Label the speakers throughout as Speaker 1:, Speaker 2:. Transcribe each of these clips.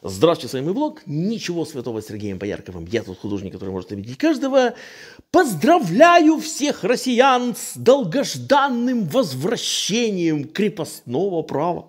Speaker 1: Здравствуйте, с вами блог. Ничего святого с Сергеем Поярковым. Я тот художник, который может обидеть каждого. Поздравляю всех россиян с долгожданным возвращением крепостного права.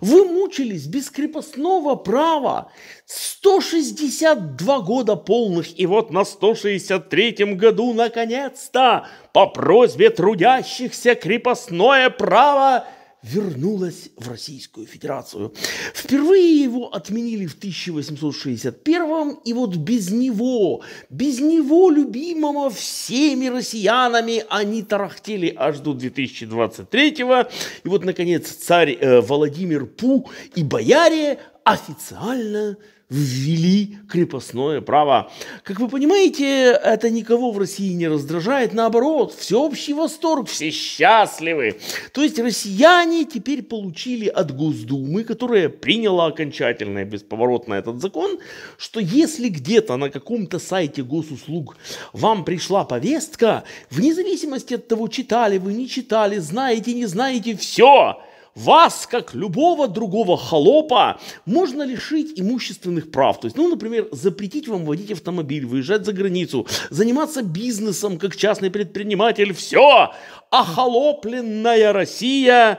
Speaker 1: Вы мучились без крепостного права 162 года полных, и вот на 163 году, наконец-то, по просьбе трудящихся крепостное право – вернулась в Российскую Федерацию. Впервые его отменили в 1861 и вот без него, без него любимого всеми россиянами, они тарахтели аж до 2023 и вот, наконец, царь э, Владимир Пу и бояре официально ввели крепостное право. Как вы понимаете, это никого в России не раздражает, наоборот, всеобщий восторг, все счастливы. То есть россияне теперь получили от Госдумы, которая приняла окончательно и бесповоротно этот закон, что если где-то на каком-то сайте госуслуг вам пришла повестка, вне зависимости от того, читали вы, не читали, знаете, не знаете, все – вас, как любого другого холопа, можно лишить имущественных прав. То есть, ну, например, запретить вам водить автомобиль, выезжать за границу, заниматься бизнесом как частный предприниматель. Все! А холопленная Россия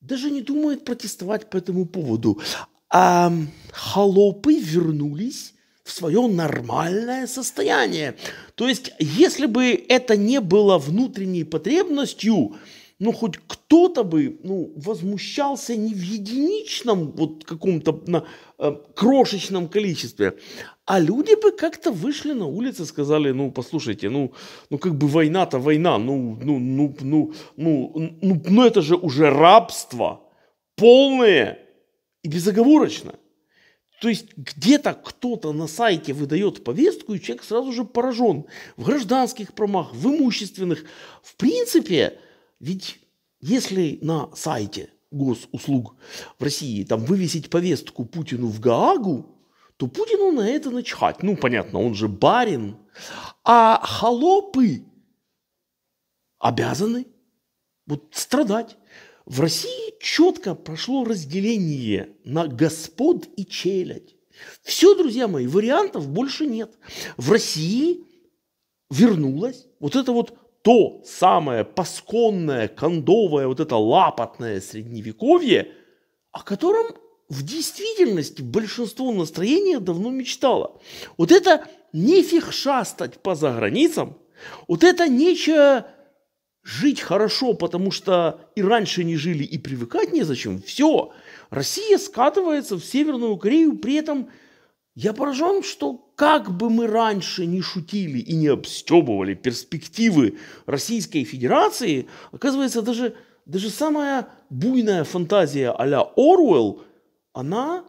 Speaker 1: даже не думает протестовать по этому поводу. А холопы вернулись в свое нормальное состояние. То есть, если бы это не было внутренней потребностью, ну, хоть кто-то бы, ну, возмущался не в единичном вот каком-то на, э, крошечном количестве, а люди бы как-то вышли на улицы, сказали, ну, послушайте, ну, ну, как бы война-то война, ну, ну, ну, ну, ну, ну, ну, это же уже рабство полное и безоговорочно. То есть где-то кто-то на сайте выдает повестку, и человек сразу же поражен в гражданских промах, в имущественных. В принципе, ведь если на сайте госуслуг в России там вывесить повестку Путину в Гаагу, то Путину на это начхать. Ну, понятно, он же барин. А холопы обязаны вот страдать. В России четко прошло разделение на господ и челядь. Все, друзья мои, вариантов больше нет. В России вернулась вот эта вот то самое пасконное, кондовое, вот это лапотное средневековье, о котором в действительности большинство настроения давно мечтало. Вот это нефиг шастать по заграницам, вот это нечего жить хорошо, потому что и раньше не жили, и привыкать незачем. Все. Россия скатывается в Северную Корею, при этом – я поражен, что как бы мы раньше не шутили и не обстебывали перспективы Российской Федерации, оказывается, даже, даже самая буйная фантазия а-ля Оруэлл, она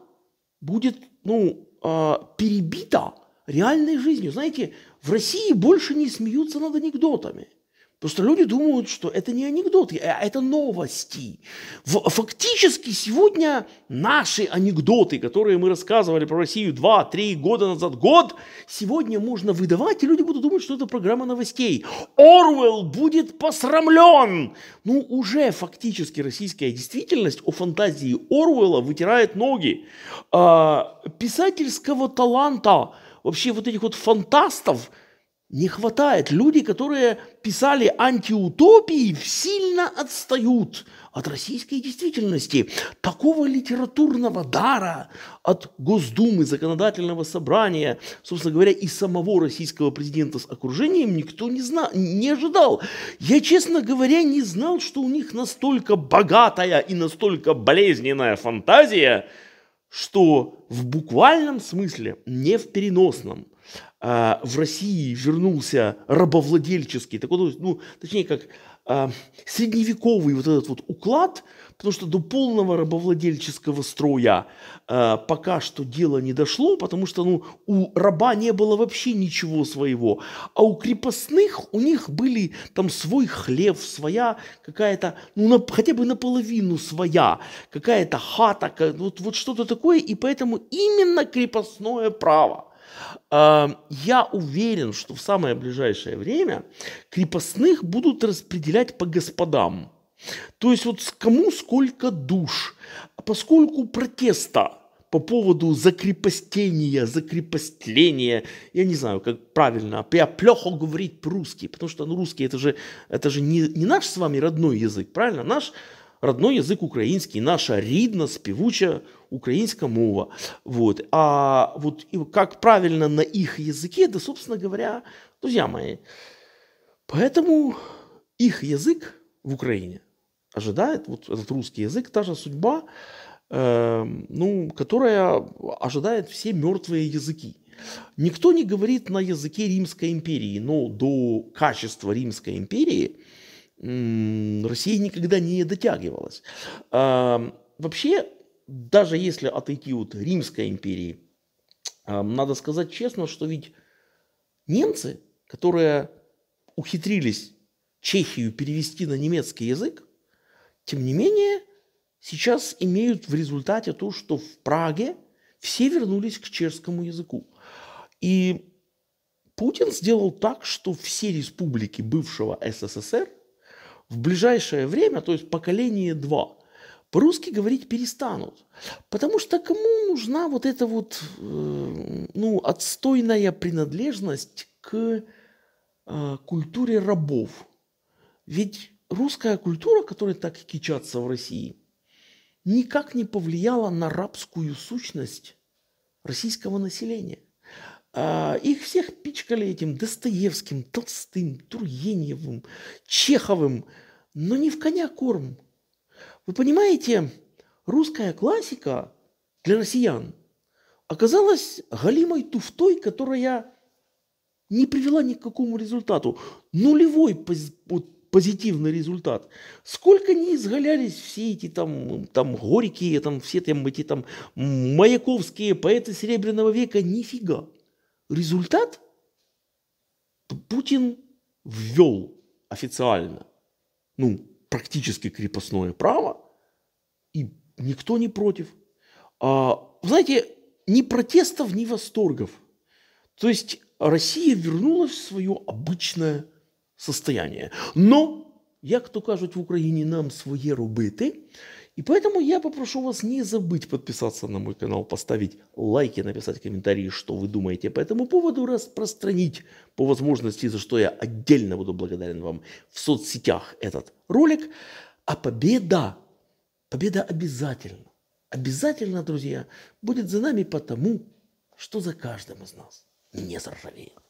Speaker 1: будет ну, э, перебита реальной жизнью. Знаете, в России больше не смеются над анекдотами. Просто люди думают, что это не анекдоты, а это новости. Фактически сегодня наши анекдоты, которые мы рассказывали про Россию 2-3 года назад, год, сегодня можно выдавать, и люди будут думать, что это программа новостей. Орвел будет посрамлен! Ну, уже фактически российская действительность о фантазии Орвела вытирает ноги. А, писательского таланта, вообще вот этих вот фантастов – не хватает. Люди, которые писали антиутопии, сильно отстают от российской действительности. Такого литературного дара от Госдумы, законодательного собрания, собственно говоря, и самого российского президента с окружением никто не, зна- не ожидал. Я, честно говоря, не знал, что у них настолько богатая и настолько болезненная фантазия, что в буквальном смысле, не в переносном – а, в России вернулся рабовладельческий, такой, ну, точнее, как а, средневековый вот этот вот уклад, потому что до полного рабовладельческого строя э, пока что дело не дошло, потому что ну, у раба не было вообще ничего своего, а у крепостных у них были там свой хлеб, своя какая-то, ну на, хотя бы наполовину своя, какая-то хата, вот, вот что-то такое, и поэтому именно крепостное право – я уверен, что в самое ближайшее время крепостных будут распределять по господам. То есть вот кому сколько душ. Поскольку протеста по поводу закрепостения, закрепостления, я не знаю, как правильно, а я плехо говорить по-русски, потому что ну, русский это же, это же не, не наш с вами родной язык, правильно? Наш родной язык украинский наша рідна, співуча украинская мова. Вот. А вот как правильно на их языке, да, собственно говоря, друзья мои. Поэтому их язык в Украине ожидает, вот этот русский язык, та же судьба, э, ну, которая ожидает все мертвые языки. Никто не говорит на языке Римской империи, но до качества Римской империи – Россия никогда не дотягивалась. Вообще, даже если отойти от Римской империи, надо сказать честно, что ведь немцы, которые ухитрились Чехию перевести на немецкий язык, тем не менее сейчас имеют в результате то, что в Праге все вернулись к чешскому языку. И Путин сделал так, что все республики бывшего СССР – в ближайшее время, то есть поколение 2, по-русски говорить перестанут. Потому что кому нужна вот эта вот э, ну, отстойная принадлежность к э, культуре рабов? Ведь русская культура, которая так кичатся в России, никак не повлияла на рабскую сущность российского населения. А, их всех пичкали этим Достоевским, Толстым, Тургеневым, Чеховым, но не в коня корм. Вы понимаете, русская классика для россиян оказалась галимой туфтой, которая не привела ни к какому результату. Нулевой позитивный результат. Сколько не изгалялись все эти там, там горькие, там, все там, эти там маяковские поэты Серебряного века, нифига результат Путин ввел официально, ну, практически крепостное право, и никто не против. А, знаете, ни протестов, ни восторгов. То есть Россия вернулась в свое обычное состояние. Но, як то кажуть в Украине, нам своє робити. И поэтому я попрошу вас не забыть подписаться на мой канал, поставить лайки, написать комментарии, что вы думаете по этому поводу, распространить по возможности, за что я отдельно буду благодарен вам в соцсетях этот ролик. А победа, победа обязательно, обязательно, друзья, будет за нами потому, что за каждым из нас не заржавеет.